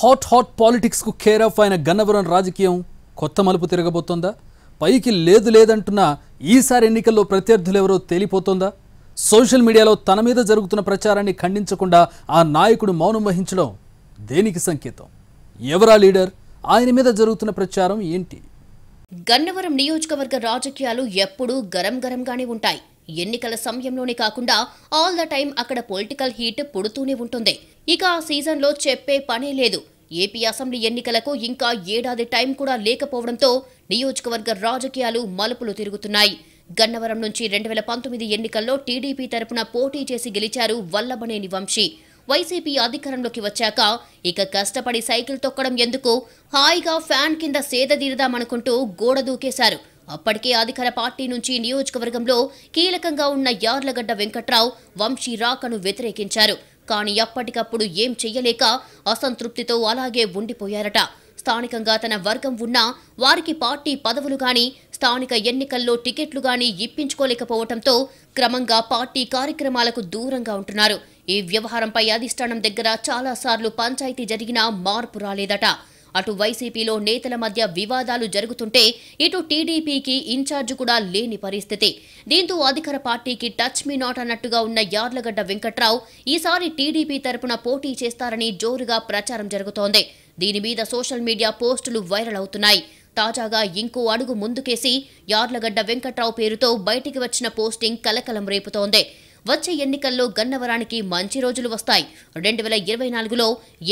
hot hot పాలిటిక్స్కు care of అయిన గన్నవరం రాజకీయం కొత్త మలుపు తిరగబోతోందా పైకి లేదు లేదంటున్న ఈసారి ఎన్నికల్లో ప్రత్యర్థులు ఎవరో తేలిపోతోందా సోషల్ మీడియాలో తన మీద జరుగుతున్న ప్రచారాన్ని ఖండించకుండా ఆ నాయకుడు మౌనం వహించడం దేనికి సంకేతం ఎవరా లీడర్ ఆయన మీద జరుగుతున్న ప్రచారం ఏంటి గన్నవరం నియోజకవర్గ రాజకీయాలు ఎప్పుడూ గరం గరంగానే ఉంటాయి ఎన్నికల సమయంలోనే కాకుండా ఆల్ ద టైం అక్కడ పొలిటికల్ హీట్ పుడుతూనే ఉంటుంది ఇక ఆ సీజన్లో చెప్పే పనే లేదు ఏపీ అసెంబ్లీ ఎన్నికలకు ఇంకా ఏడాది టైం కూడా లేకపోవడంతో నియోజకవర్గ రాజకీయాలు మలుపులు తిరుగుతున్నాయి గన్నవరం నుంచి రెండు వేల పంతొమ్మిది ఎన్నికల్లో టీడీపీ తరపున పోటీ చేసి గెలిచారు వల్లభనేని వంశీ వైసీపీ అధికారంలోకి వచ్చాక ఇక కష్టపడి సైకిల్ తొక్కడం ఎందుకు హాయిగా ఫ్యాన్ కింద సేద తీరదామనుకుంటూ గోడ దూకేశారు అప్పటికే అధికార పార్టీ నుంచి నియోజకవర్గంలో కీలకంగా ఉన్న యార్లగడ్డ వెంకట్రావు వంశీ రాకను వ్యతిరేకించారు కానీ ఎప్పటికప్పుడు ఏం చెయ్యలేక అసంతృప్తితో అలాగే ఉండిపోయారట స్థానికంగా తన వర్గం ఉన్నా వారికి పార్టీ పదవులు గాని స్థానిక ఎన్నికల్లో టికెట్లు గాని ఇప్పించుకోలేకపోవడంతో క్రమంగా పార్టీ కార్యక్రమాలకు దూరంగా ఉంటున్నారు ఈ వ్యవహారంపై అధిష్టానం దగ్గర చాలాసార్లు పంచాయతీ జరిగినా మార్పు రాలేదట అటు వైసీపీలో నేతల మధ్య వివాదాలు జరుగుతుంటే ఇటు టీడీపీకి ఇన్ఛార్జ్ కూడా లేని పరిస్థితి దీంతో అధికార పార్టీకి టచ్ మీ నాట్ అన్నట్టుగా ఉన్న యార్లగడ్డ వెంకట్రావు ఈసారి టీడీపీ తరపున పోటీ చేస్తారని జోరుగా ప్రచారం జరుగుతోంది దీని మీద సోషల్ మీడియా పోస్టులు వైరల్ అవుతున్నాయి తాజాగా ఇంకో అడుగు ముందుకేసి యార్లగడ్డ వెంకట్రావు పేరుతో బయటికి వచ్చిన పోస్టింగ్ కలకలం రేపుతోంది వచ్చే ఎన్నికల్లో గన్నవరానికి మంచి రోజులు వస్తాయి రెండు వేల ఇరవై నాలుగులో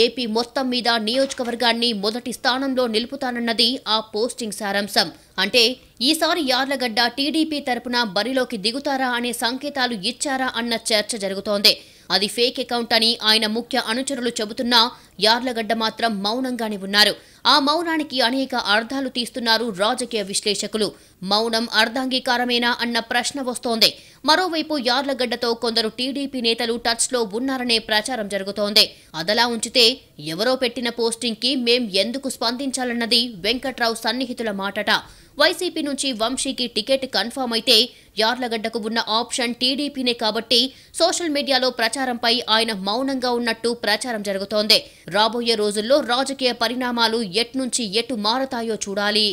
ఏపీ మొత్తం మీద నియోజకవర్గాన్ని మొదటి స్థానంలో నిలుపుతానన్నది ఆ పోస్టింగ్ సారాంశం అంటే ఈసారి యార్లగడ్డ టీడీపీ తరపున బరిలోకి దిగుతారా అనే సంకేతాలు ఇచ్చారా అన్న చర్చ జరుగుతోంది అది ఫేక్ అకౌంట్ అని ఆయన ముఖ్య అనుచరులు చెబుతున్నా యార్లగడ్డ మాత్రం మౌనంగానే ఉన్నారు ఆ మౌనానికి అనేక అర్థాలు తీస్తున్నారు రాజకీయ విశ్లేషకులు మౌనం అర్ధాంగీకారమేనా అన్న ప్రశ్న వస్తోంది మరోవైపు యార్లగడ్డతో కొందరు టీడీపీ నేతలు టచ్లో ఉన్నారనే ప్రచారం జరుగుతోంది అదలా ఉంచితే ఎవరో పెట్టిన పోస్టింగ్కి మేం ఎందుకు స్పందించాలన్నది వెంకట్రావు సన్నిహితుల మాటట వైసీపీ నుంచి వంశీకి టికెట్ కన్ఫామ్ అయితే యార్లగడ్డకు ఉన్న ఆప్షన్ టీడీపీనే కాబట్టి సోషల్ మీడియాలో ప్రచారంపై ఆయన మౌనంగా ఉన్నట్టు ప్రచారం జరుగుతోంది రాబోయే రోజుల్లో రాజకీయ పరిణామాలు ఎట్నుంచి ఎటు మారతాయో చూడాలి